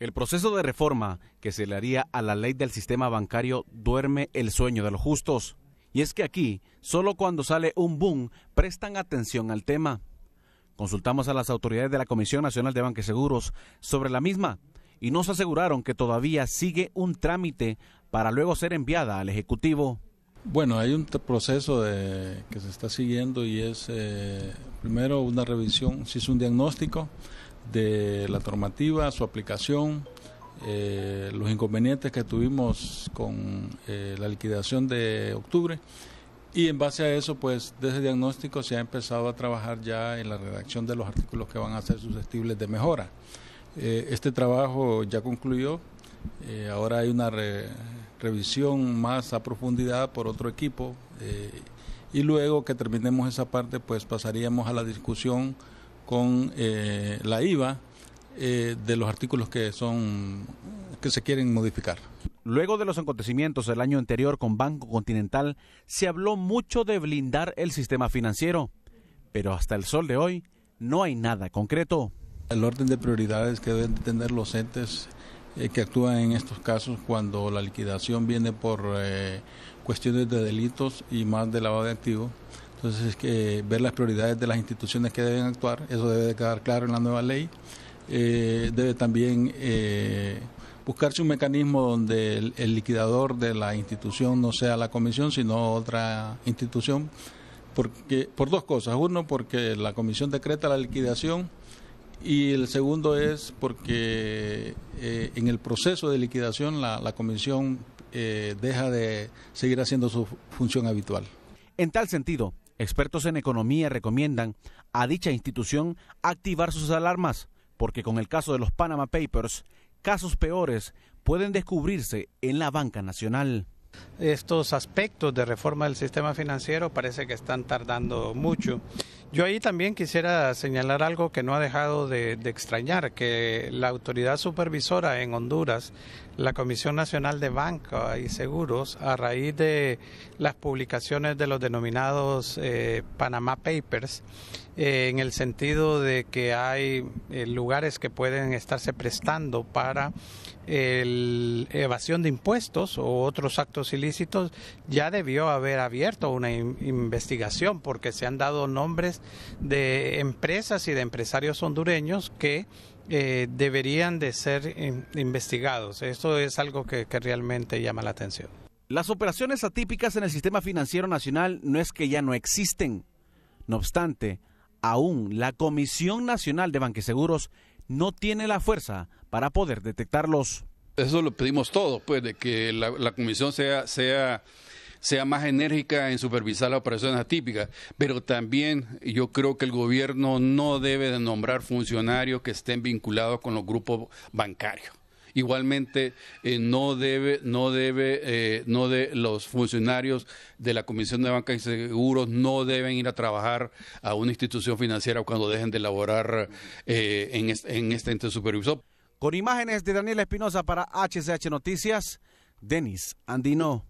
El proceso de reforma que se le haría a la ley del sistema bancario duerme el sueño de los justos. Y es que aquí, solo cuando sale un boom, prestan atención al tema. Consultamos a las autoridades de la Comisión Nacional de Banques Seguros sobre la misma y nos aseguraron que todavía sigue un trámite para luego ser enviada al Ejecutivo. Bueno, hay un proceso que se está siguiendo y es eh, primero una revisión, si es un diagnóstico, de la normativa, su aplicación, eh, los inconvenientes que tuvimos con eh, la liquidación de octubre y en base a eso, pues desde el diagnóstico se ha empezado a trabajar ya en la redacción de los artículos que van a ser susceptibles de mejora. Eh, este trabajo ya concluyó, ahora hay una revisión más a profundidad por otro equipo y luego que terminemos esa parte, pues pasaríamos a la discusión con eh, la IVA eh, de los artículos que son que se quieren modificar. Luego de los acontecimientos del año anterior con Banco Continental, se habló mucho de blindar el sistema financiero, pero hasta el sol de hoy no hay nada concreto. El orden de prioridades que deben tener los entes eh, que actúan en estos casos cuando la liquidación viene por cuestiones de delitos y más de lavado de activos entonces, es que ver las prioridades de las instituciones que deben actuar, eso debe quedar claro en la nueva ley. Eh, debe también eh, buscarse un mecanismo donde el, liquidador de la institución no sea la comisión, sino otra institución, porque por dos cosas. Uno, porque la comisión decreta la liquidación y el segundo es porque eh, en el proceso de liquidación la, la comisión deja de seguir haciendo su función habitual. En tal sentido, Expertos en economía recomiendan a dicha institución activar sus alarmas, porque con el caso de los Panama Papers, casos peores pueden descubrirse en la banca nacional. Estos aspectos de reforma del sistema financiero parece que están tardando mucho. Yo ahí también quisiera señalar algo que no ha dejado de, extrañar, que la autoridad supervisora en Honduras la Comisión Nacional de Banca y Seguros a raíz de las publicaciones de los denominados eh, Panama Papers, eh, en el sentido de que hay eh, lugares que pueden estarse prestando para evasión de impuestos o otros actos ilícitos, ya debió haber abierto una investigación porque se han dado nombres de empresas y de empresarios hondureños que eh, deberían de ser investigados. Esto es algo que, realmente llama la atención. Las operaciones atípicas en el sistema financiero nacional no es que ya no existen. No obstante, aún la Comisión Nacional de Seguros no tiene la fuerza para poder detectarlos. Eso lo pedimos todos, pues, de que la, la comisión sea, sea sea más enérgica en supervisar las operaciones atípicas, pero también yo creo que el gobierno no debe nombrar funcionarios que estén vinculados con los grupos bancarios. Igualmente, eh, no debe, no debe, eh, no de los funcionarios de la Comisión de Banca y Seguros no deben ir a trabajar a una institución financiera cuando dejen de laborar eh, en, este, en este ente supervisor. Con imágenes de Daniel Espinosa para HCH Noticias, Denis Andino.